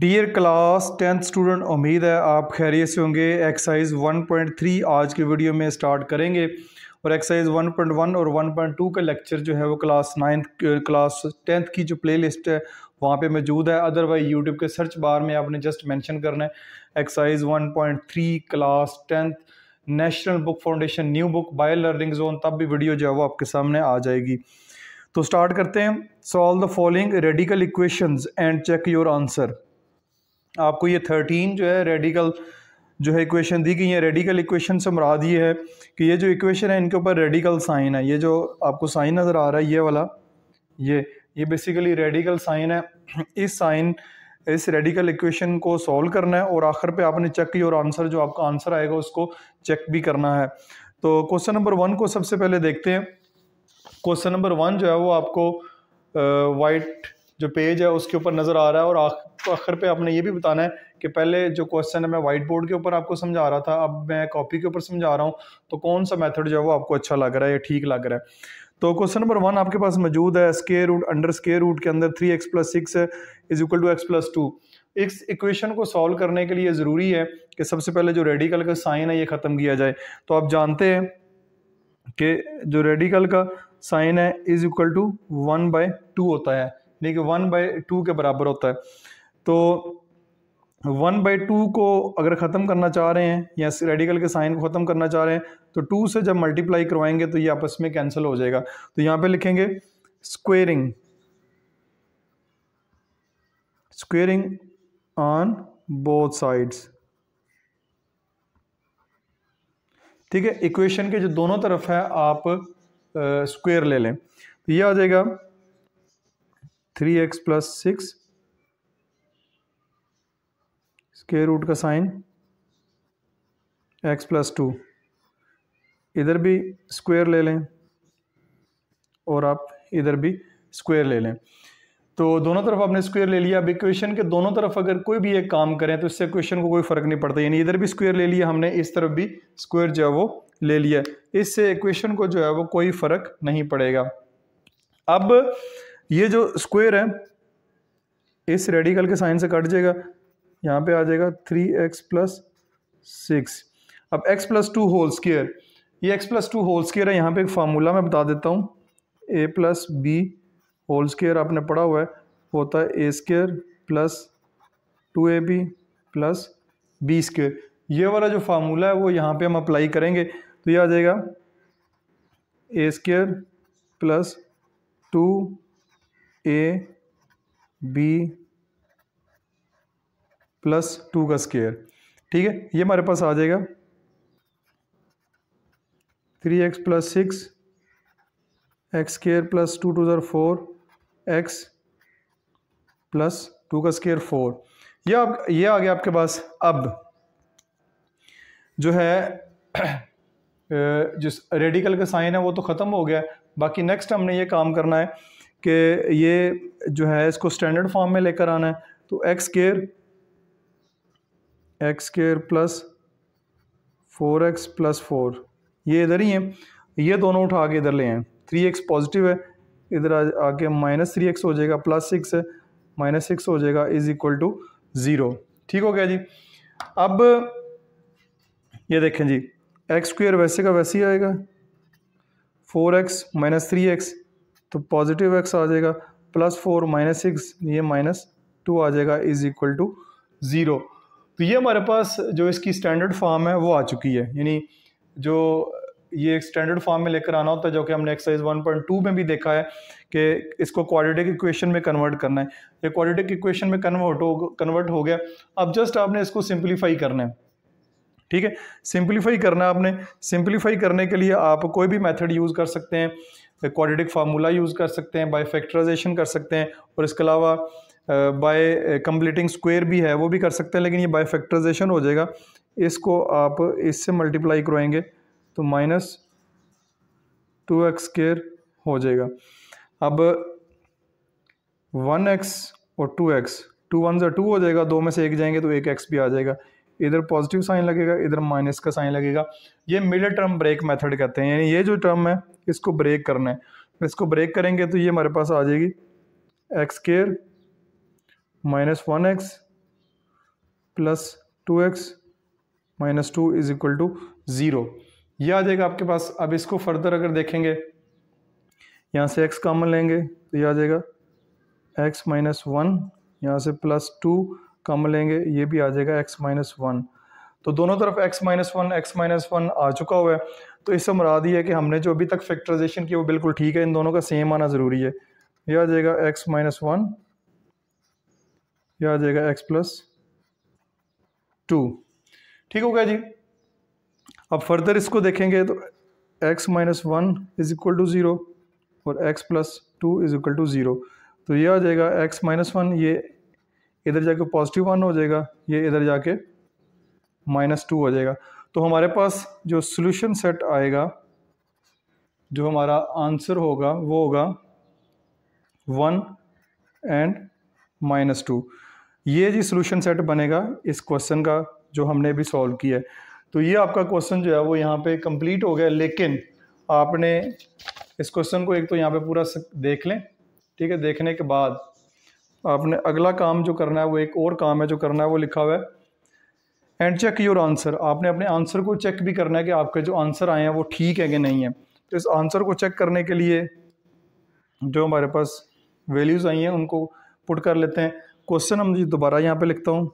dear class tenth student उम्मीद है आप खैरियत से होंगे एक्सरसाइज 1.3 आज की वीडियो में स्टार्ट करेंगे और एक्सरसाइज 1.1 और 1.2 का लेक्चर जो है वो क्लास नाइन्थ क्लास टेंथ की जो प्लेलिस्ट है वहाँ पे मौजूद है अदरवाइज यूट्यूब के सर्च बार में आपने जस्ट मैंशन करना है exercise three class tenth national book foundation new book by learning zone तब भी वीडियो जो है वो आपके सामने आ जाएगी तो स्टार्ट करते हैं solve the following radical equations and check your answer आपको ये थर्टीन जो है रेडिकल जो है इक्वेशन दी गई है रेडिकल इक्वेशन से मुराद ये है कि ये जो इक्वेशन है इनके ऊपर रेडिकल साइन है ये जो आपको साइन नज़र आ रहा है ये वाला ये ये बेसिकली रेडिकल साइन है इस साइन इस रेडिकल इक्वेशन को सॉल्व करना है और आखिर पे आपने चेक की और आंसर जो आपका आंसर आएगा उसको चेक भी करना है तो क्वेश्चन नंबर वन को सबसे पहले देखते हैं क्वेश्चन नंबर वन जो है वो आपको वाइट जो पेज है उसके ऊपर नज़र आ रहा है और आखिर पे आपने ये भी बताना है कि पहले जो क्वेश्चन है मैं वाइट बोर्ड के ऊपर आपको समझा रहा था अब मैं कॉपी के ऊपर समझा रहा हूँ तो कौन सा मेथड जो है वो आपको अच्छा लग रहा है या ठीक लग रहा है तो क्वेश्चन नंबर वन आपके पास मौजूद है square root under square root के अंदर थ्री एक्स प्लस सिक्स है is equal to x plus two इस इक्वेशन को सॉल्व करने के लिए ज़रूरी है कि सबसे पहले जो रेडिकल का साइन है ये ख़त्म किया जाए तो आप जानते हैं कि जो रेडिकल का साइन है is equal to one by two होता है यानी कि वन बाई टू के बराबर होता है तो वन बाई टू को अगर ख़त्म करना चाह रहे हैं या रेडिकल के साइन को ख़त्म करना चाह रहे हैं तो टू से जब मल्टीप्लाई करवाएंगे तो ये आपस में कैंसिल हो जाएगा तो यहाँ पे लिखेंगे squaring squaring on both sides ठीक है इक्वेशन के जो दोनों तरफ है आप स्क्वेयर ले लें तो ये आ जाएगा three x plus six square root का साइन एक्स प्लस टू इधर भी स्क्वायर ले लें और आप इधर भी स्क्वायर ले लें तो दोनों तरफ आपने स्क्वायर ले लिया अब इक्वेशन के दोनों तरफ अगर कोई भी एक काम करें तो इससे इक्वेशन को कोई फ़र्क नहीं पड़ता यानी इधर भी स्क्वायर ले लिया हमने इस तरफ भी स्क्वायर जो है वो ले लिया इससे इक्वेशन को जो है वो कोई फ़र्क नहीं पड़ेगा अब ये जो स्क्वायर है इस रेडिकल के साइन से कट जाएगा यहाँ पे आ जाएगा थ्री एक्स प्लस सिक्स अब x plus two whole square ये x plus two whole square है यहाँ पे एक फार्मूला मैं बता देता हूँ A plus B whole square आपने पढ़ा हुआ है होता है A square plus two A B plus B square ये वाला जो फार्मूला है वो यहाँ पे हम अप्लाई करेंगे तो ये आ जाएगा A square plus two A B plus two का स्केयर ठीक है ये हमारे पास आ जाएगा three x plus six x square plus two two ज़र फोर एक्स प्लस टू का स्केयर फोर ये आप ये आ गया आपके पास अब जो है जिस रेडिकल का साइन है वो तो ख़त्म हो गया बाकी नेक्स्ट हमने ये काम करना है कि ये जो है इसको स्टैंडर्ड फॉर्म में लेकर आना है तो x square x square plus four x plus four ये इधर ही हैं ये दोनों उठा के इधर ले आए थ्री एक्स पॉजिटिव है इधर आके माइनस थ्री एक्स हो जाएगा प्लस सिक्स है माइनस सिक्स हो जाएगा इज इक्वल टू ज़ीरो ठीक हो गया जी अब ये देखें जी एक्स स्क्र वैसे का वैसे ही आएगा four x minus three x तो पॉजिटिव एक्स आ जाएगा प्लस फोर माइनस सिक्स ये माइनस टू आ जाएगा इज इक्वल टू ज़ीरो तो ये हमारे पास जो इसकी स्टैंडर्ड फॉर्म है वो आ चुकी है यानी जो ये एक स्टैंडर्ड फॉर्म में लेकर आना होता है जो कि हमने एक्सरसाइज टू में भी देखा है कि इसको क्वाड्रेटिक इक्वेशन में कन्वर्ट करना है ये क्वाड्रेटिक इक्वेशन में कन्वर्ट हो कन्वर्ट हो गया अब जस्ट आपने इसको सिंप्लीफाई करना है ठीक है सिंप्लीफाई करना है आपने सिंप्लीफाई करने के लिए आप कोई भी मेथड यूज़ कर सकते हैं क्वाड्रेटिक फार्मूला यूज़ कर सकते हैं बाय फैक्टराइजेशन कर सकते हैं और इसके अलावा बाय कम्प्लीटिंग स्क्वायर भी है वो भी कर सकते हैं लेकिन ये बाय फैक्टराइजेशन हो जाएगा इसको आप इससे मल्टीप्लाई करवाएंगे तो माइनस टू एक्स केयर हो जाएगा अब वन एक्स और टू एक्स टू वन जो टू हो जाएगा दो में से एक जाएंगे तो एक एक्स भी आ जाएगा इधर पॉजिटिव साइन लगेगा इधर माइनस का साइन लगेगा ये मिड टर्म ब्रेक मेथड कहते हैं यानी ये जो टर्म है इसको ब्रेक करना है इसको ब्रेक करेंगे तो ये हमारे पास आ जाएगी x square minus one x plus two x minus two is equal to zero ये आ जाएगा आपके पास अब इसको फर्दर अगर देखेंगे यहाँ से एक्स कॉमन लेंगे तो ये आ जाएगा एक्स माइनस वन यहाँ से प्लस टू कॉमन लेंगे ये भी आ जाएगा x माइनस वन तो दोनों तरफ x minus one x minus one आ चुका हुआ है तो इससे मुराद ये है कि हमने जो अभी तक फैक्टराइजेशन की वो बिल्कुल ठीक है इन दोनों का सेम आना ज़रूरी है यह आ जाएगा एक्स माइनस वन यह आ जाएगा एक्स प्लस टू ठीक हो गया जी अब फर्दर इसको देखेंगे तो x minus one is equal to zero और x plus two is equal to zero तो यह आ जाएगा एक्स माइनस वन ये इधर जाके पॉजिटिव वन हो जाएगा ये इधर जाके माइनस टू हो जाएगा तो हमारे पास जो सोल्यूशन सेट आएगा जो हमारा आंसर होगा वो होगा वन एंड माइनस टू ये जी सोल्यूशन सेट बनेगा इस क्वेश्चन का जो हमने भी सॉल्व किया है तो ये आपका क्वेश्चन जो है वो यहाँ पे कंप्लीट हो गया लेकिन आपने इस क्वेश्चन को एक तो यहाँ पे पूरा देख लें ठीक है देखने के बाद आपने अगला काम जो करना है वो एक और काम है जो करना है वो लिखा हुआ है एंड चेक योर आंसर आपने अपने आंसर को चेक भी करना है कि आपके जो आंसर आए हैं वो ठीक है कि नहीं है तो इस आंसर को चेक करने के लिए जो हमारे पास वैल्यूज़ आई हैं उनको पुट कर लेते हैं क्वेश्चन हम दोबारा यहाँ पे लिखता हूँ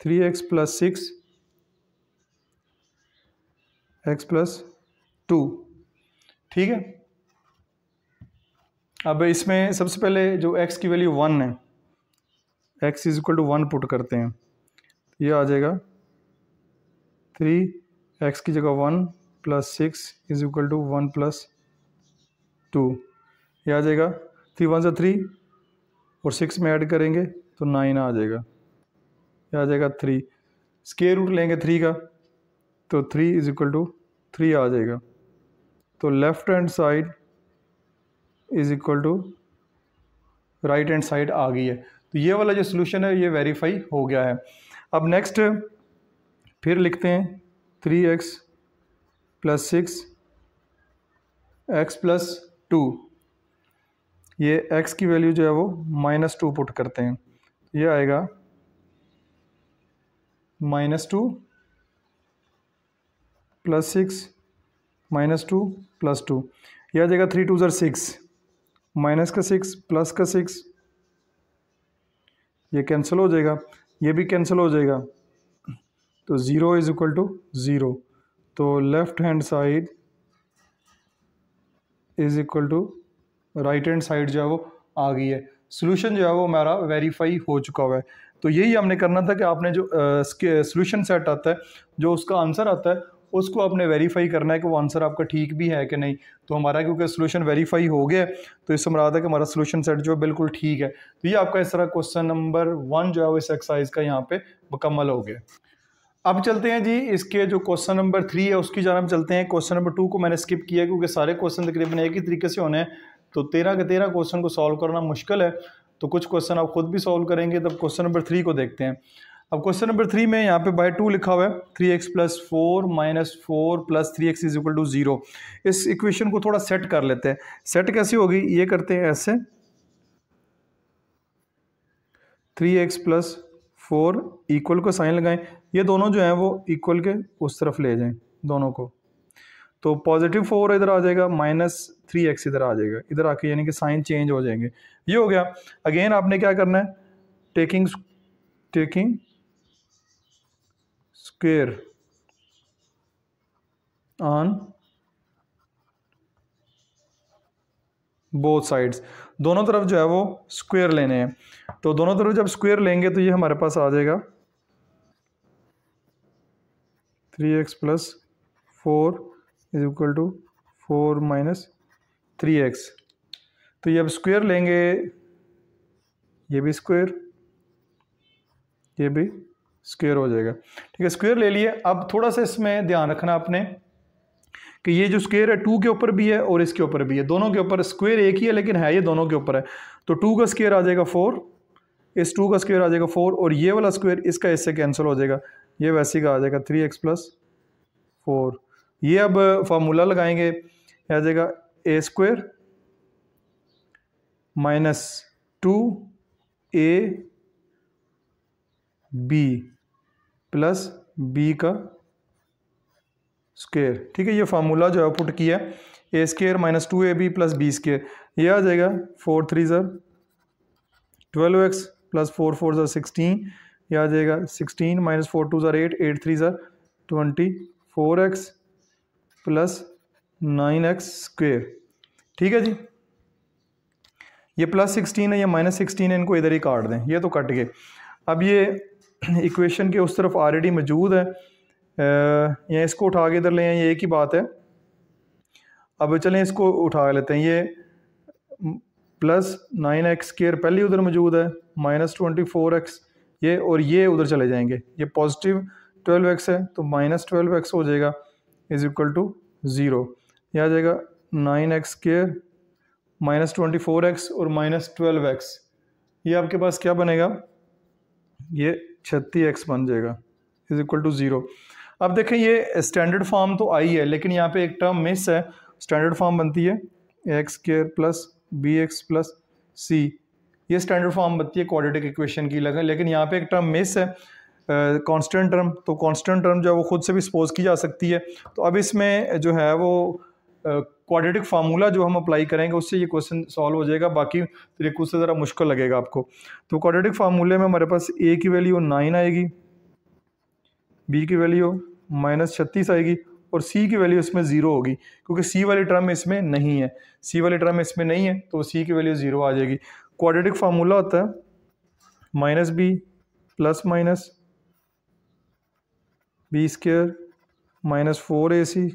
three x plus six x plus two ठीक है अब इसमें सबसे पहले जो एक्स की वैल्यू वन है x is equal to one put करते हैं ये आ जाएगा थ्री एक्स की जगह one plus six is equal to one plus two ये आ जाएगा थ्री वन से थ्री और सिक्स में ऐड करेंगे तो नाइन आ जाएगा ये आ जाएगा थ्री स्केयर रूट लेंगे थ्री का तो three is equal to three आ जाएगा तो left hand side is equal to right hand side आ गई है तो ये वाला जो सोल्यूशन है ये वेरीफाई हो गया है अब नेक्स्ट फिर लिखते हैं three x plus six x plus two ये एक्स की वैल्यू जो है वो माइनस टू पुट करते हैं ये आएगा minus two plus six minus two plus two यह आ जाएगा थ्री टू ज़र सिक्स माइनस का सिक्स प्लस का सिक्स ये कैंसिल हो जाएगा ये भी कैंसिल हो जाएगा तो zero is equal to zero तो left hand side is equal to right hand side जो है वो आ गई है सोल्यूशन जो है वो हमारा वेरीफाई हो चुका हुआ है तो यही हमने करना था कि आपने जो सोल्यूशन सेट आता है जो उसका आंसर आता है उसको आपने वेरीफाई करना है कि वो आंसर आपका ठीक भी है कि नहीं तो हमारा क्योंकि सोल्यूशन वेरीफाई हो गया तो इससे मराद है कि हमारा सोल्यूशन सेट जो है बिल्कुल ठीक है तो ये आपका इस तरह क्वेश्चन नंबर वन जो है वो इस एक्सरसाइज का यहाँ पर मुकम्मल हो गया अब चलते हैं जी इसके जो क्वेश्चन नंबर थ्री है उसकी जान हम चलते हैं क्वेश्चन नंबर टू को मैंने स्किप किया क्योंकि सारे क्वेश्चन तकरीबन एक ही तरीके से होने हैं तो तेरह के तेरह क्वेश्चन को सॉल्व करना मुश्किल है तो कुछ क्वेश्चन आप खुद भी सॉल्व करेंगे तब क्वेश्चन नंबर थ्री को देखते हैं अब क्वेश्चन नंबर थ्री में यहाँ पे बाय टू लिखा हुआ है three x plus four minus four plus three x is equal to zero इस इक्वेशन को थोड़ा सेट कर लेते हैं सेट कैसी होगी ये करते हैं ऐसे three x plus four equal को साइन लगाएं ये दोनों जो हैं वो इक्वल के उस तरफ ले जाएं दोनों को तो पॉजिटिव फोर इधर आ जाएगा माइनस थ्री एक्स इधर आ जाएगा इधर आके यानी कि साइन चेंज हो जाएंगे ये हो गया अगेन आपने क्या करना है taking taking square on both sides दोनों तरफ जो है वो स्क्वेयर लेने हैं तो दोनों तरफ जब स्क्वेयर लेंगे तो ये हमारे पास आ जाएगा three x plus four is equal to four minus three x तो ये अब स्क्वेयर लेंगे ये भी स्क्वेयर ये भी स्क्वेयर हो जाएगा ठीक है स्क्वेयर ले लिए अब थोड़ा सा इसमें ध्यान रखना आपने कि ये जो स्क्वेयर है टू के ऊपर भी है और इसके ऊपर भी है दोनों के ऊपर स्क्वेयर एक ही है लेकिन है ये दोनों के ऊपर है तो टू का स्क्वेयर आ जाएगा फोर इस टू का स्क्वेयर आ जाएगा फोर और ये वाला स्क्वेयर इसका इससे कैंसिल हो जाएगा ये वैसे का आ जाएगा थ्री एक्स प्लस फोर ये अब फार्मूला लगाएंगे आ जाएगा a square minus two A B plus b का स्क्वेयर ठीक है ये फार्मूला जो है पुट किया a square minus two A B plus B square यह आ जाएगा four three za twelve x plus four four za sixteen यह आ जाएगा sixteen minus four two za eight eight three za twenty four x plus nine x square ठीक है जी ये plus sixteen है या माइनस सिक्सटीन है इनको इधर ही काट दें ये तो कट गए अब ये इक्वेशन के उस तरफ ऑलरेडी मौजूद है या इसको उठा के इधर ले आए ये एक ही बात है अब चलें इसको उठा लेते हैं ये प्लस नाइन एक्स केयर पहले उधर मौजूद है माइनस ट्वेंटी फोर एक्स ये और ये उधर चले जाएंगे ये पॉजिटिव ट्वेल्व एक्स है तो माइनस ट्वेल्व एक्स हो जाएगा इज इक्वल टू ज़ीरो यह आ जाएगा nine x square minus twenty four x और माइनस ट्वेल्व एक्स ये आपके पास क्या बनेगा ये छत्तीस एक्स बन जाएगा इज इक्वल टू ज़ीरो अब देखें ये स्टैंडर्ड फॉर्म तो आई है लेकिन यहाँ पे एक टर्म मिस है स्टैंडर्ड फॉर्म बनती है x square plus b x plus c ये स्टैंडर्ड फॉर्म बनती है क्वाड्रेटिक इक्वेशन की लगे लेकिन यहाँ पे एक टर्म मिस है कांस्टेंट टर्म तो कांस्टेंट टर्म जो है वो खुद से भी सपोज की जा सकती है तो अब इसमें जो है वो क्वाड्रेटिक फार्मूला जो हम अप्लाई करेंगे उससे ये क्वेश्चन सॉल्व हो जाएगा बाकी त्रिकुट से ज़रा मुश्किल लगेगा आपको तो क्वाड्रेटिक फार्मूले में हमारे पास ए की वैल्यू नाइन आएगी बी की वैल्यू माइनस छत्तीस आएगी और सी की वैल्यू इसमें ज़ीरो होगी क्योंकि सी वाली टर्म इसमें नहीं है सी वाली टर्म इसमें नहीं है तो सी की वैल्यू ज़ीरो आ जाएगी क्वाड्रेटिक फार्मूला होता है minus b plus minus b square minus four a c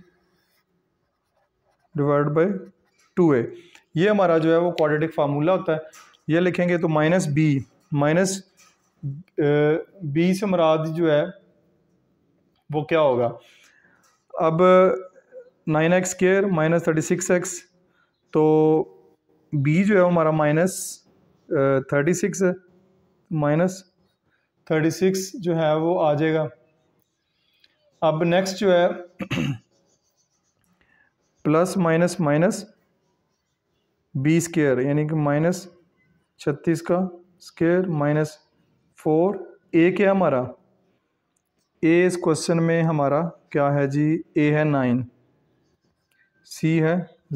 divide by two a ये हमारा जो है वो क्वाड्रेटिक फार्मूला होता है ये लिखेंगे तो माइनस बी माइनस बी से मराद जो है वो क्या होगा अब nine x square minus thirty six x तो बी जो है हमारा माइनस थर्टी सिक्स है माइनस थर्टी सिक्स जो है वो आ जाएगा अब नेक्स्ट जो है plus minus minus b square यानी कि माइनस छत्तीस का स्केयर माइनस फोर ए क्या हमारा ए इस क्वेश्चन में हमारा क्या है जी ए है नाइन सी है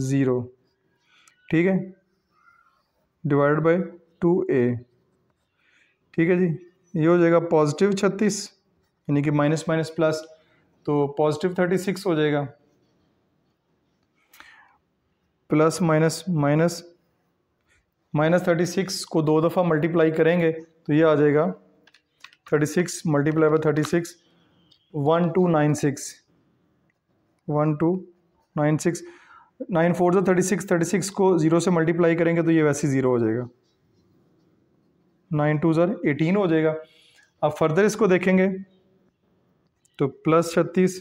ज़ीरो ठीक है डिवाइड बाय टू ए ठीक है जी ये हो जाएगा पॉजिटिव छत्तीस यानी कि माइनस माइनस प्लस तो पॉजिटिव थर्टी सिक्स हो जाएगा plus minus minus minus thirty six को दो दफ़ा मल्टीप्लाई करेंगे तो ये आ जाएगा thirty six multiply by thirty six one two nine six one two nine six nine four जो थर्टी सिक्स थर्टी सिक्स को ज़ीरो से मल्टीप्लाई करेंगे तो ये वैसे ज़ीरो हो जाएगा नाइन टू ज़र एटीन हो जाएगा अब फर्दर इसको देखेंगे तो प्लस छत्तीस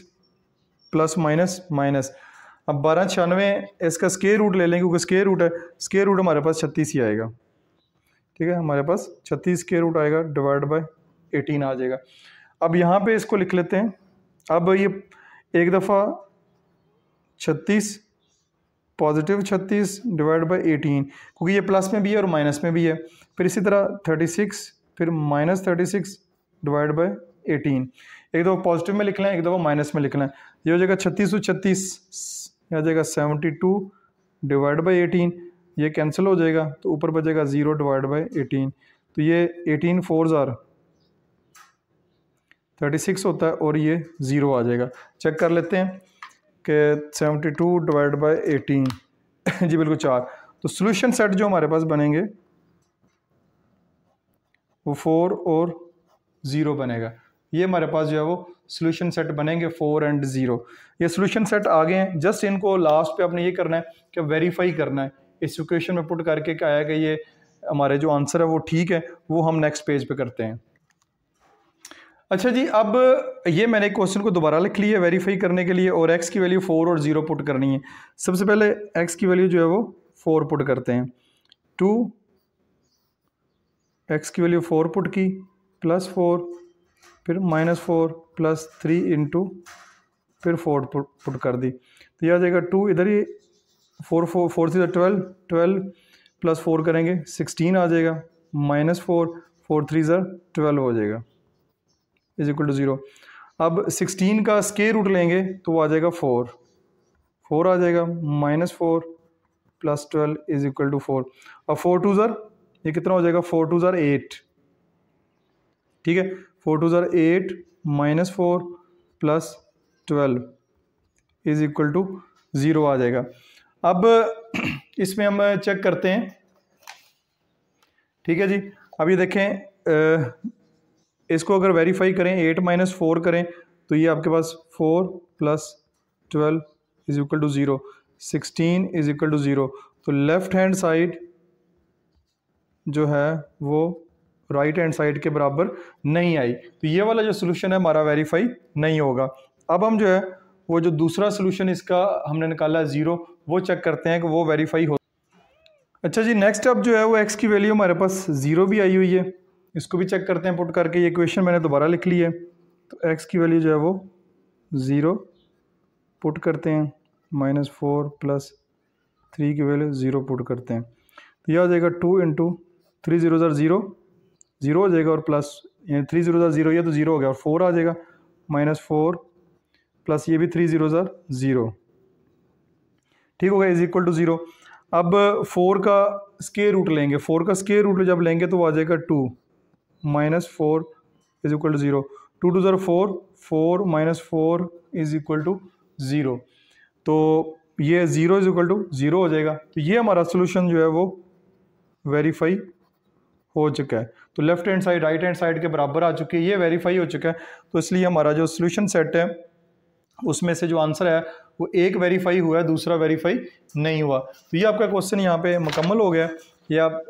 प्लस माइनस माइनस अब बारह छियानवे इसका स्केयर रूट ले लेंगे क्योंकि स्केयर रूट है स्केयर रूट हमारे पास छत्तीस ही आएगा ठीक है हमारे पास छत्तीस स्केयर रूट आएगा डिवाइड बाई एटीन आ जाएगा अब यहाँ पे इसको लिख लेते हैं अब ये एक दफ़ा छत्तीस पॉजिटिव छत्तीस डिवाइड बाई एटीन क्योंकि ये प्लस में भी है और माइनस में भी है फिर इसी तरह थर्टी सिक्स फिर minus thirty six divide by eighteen एक दफ़ा पॉजिटिव में लिखना है एक दफ़ा माइनस में लिखना है ये हो जाएगा छत्तीस सौ छत्तीस आ जाएगा seventy two divide by eighteen ये कैंसिल हो जाएगा तो ऊपर बचेगा ज़ीरो डिवाइड बाई एटीन तो ये eighteen four za thirty six होता है और ये ज़ीरो आ जाएगा चेक कर लेते हैं कि seventy two divide by eighteen जी बिल्कुल चार तो सोल्यूशन सेट जो हमारे पास बनेंगे वो फोर और ज़ीरो बनेगा ये हमारे पास जो है वो सोल्यूशन सेट बनेंगे फोर एंड ज़ीरो ये सोल्यूशन सेट आ गए हैं जस्ट इनको लास्ट पे आपने ये करना है कि वेरीफाई करना है इस इक्वेशन में पुट करके क्या आया कि ये हमारे जो आंसर है वो ठीक है वो हम नेक्स्ट पेज पे करते हैं अच्छा जी अब ये मैंने क्वेश्चन को दोबारा लिख लिया वेरीफाई करने के लिए और एक्स की वैल्यू फोर और ज़ीरो पुट करनी है सबसे पहले एक्स की वैल्यू जो है वो फोर पुट करते हैं टू एक्स की वैल्यू फोर पुट की प्लस फोर फिर minus four plus three into फिर फोर पुट, कर दी तो यह आ जाएगा टू इधर ही four four four three twelve twelve plus four करेंगे सिक्सटीन आ जाएगा minus four four three za twelve हो जाएगा इज इक्वल टू ज़ीरो अब सिक्सटीन का स्केयर रूट लेंगे तो वो आ जाएगा फोर फोर आ जाएगा minus four plus twelve is equal to four अब फोर टू ज़र ये कितना हो जाएगा फोर टू ज़र एट ठीक है four two za eight minus four plus twelve is equal to zero आ जाएगा अब इसमें हम चेक करते हैं ठीक है जी अब ये देखें इसको अगर वेरीफाई करें एट माइनस फोर करें तो ये आपके पास four plus twelve is equal to zero sixteen is equal to zero तो लेफ़्ट हैंड साइड जो है वो राइट हैंड साइड के बराबर नहीं आई तो ये वाला जो सोल्यूशन है हमारा वेरीफाई नहीं होगा अब हम जो है वो जो दूसरा सोल्यूशन इसका हमने निकाला ज़ीरो वो चेक करते हैं कि वो वेरीफाई हो अच्छा जी नेक्स्ट अब जो है वो एक्स की वैल्यू हमारे पास ज़ीरो भी आई हुई है इसको भी चेक करते हैं पुट करके ये क्वेश्चन मैंने दोबारा लिख ली है तो एक्स की वैल्यू जो है वो ज़ीरो पुट करते हैं माइनस फोर प्लस थ्री की वैल्यू ज़ीरो पुट करते हैं तो यह आ जाएगा two into three zero za zero zero हो जाएगा और प्लस यानी थ्री जीरो ज़ार जीरो ये तो जीरो हो गया और फोर आ जाएगा माइनस फोर प्लस ये भी थ्री जीरो ज़ार ज़ीरो ठीक होगा इज इक्वल टू ज़ीरो अब फोर का स्केयर रूट लेंगे फोर का स्केयर रूट जब लेंगे तो वो आ जाएगा two minus four is equal to zero two two za four four minus four is equal to zero तो ये zero is equal to zero हो जाएगा तो ये हमारा सोल्यूशन जो है वो वेरीफाई हो चुका है तो left hand side right hand side के बराबर आ चुकी है ये वेरीफाई हो चुका है तो इसलिए हमारा जो सोल्यूशन सेट है उसमें से जो आंसर है वो एक वेरीफाई हुआ है दूसरा वेरीफाई नहीं हुआ तो ये आपका क्वेश्चन यहाँ पे मुकम्मल हो गया ये आप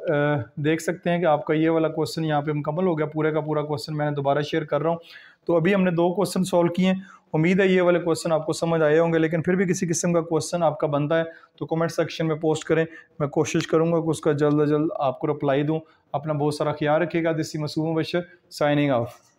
देख सकते हैं कि आपका ये वाला क्वेश्चन यहाँ पे मुकम्मल हो गया पूरे का पूरा क्वेश्चन मैंने दोबारा शेयर कर रहा हूँ तो अभी हमने दो क्वेश्चन सॉल्व किए उम्मीद है ये वाले क्वेश्चन आपको समझ आए होंगे लेकिन फिर भी किसी किस्म का क्वेश्चन आपका बनता है तो कमेंट सेक्शन में पोस्ट करें मैं कोशिश करूंगा कि उसका जल्द अज जल्द आपको रिप्लाई दूं अपना बहुत सारा ख्याल रखिएगा दिसी मसूम बशर साइनिंग ऑफ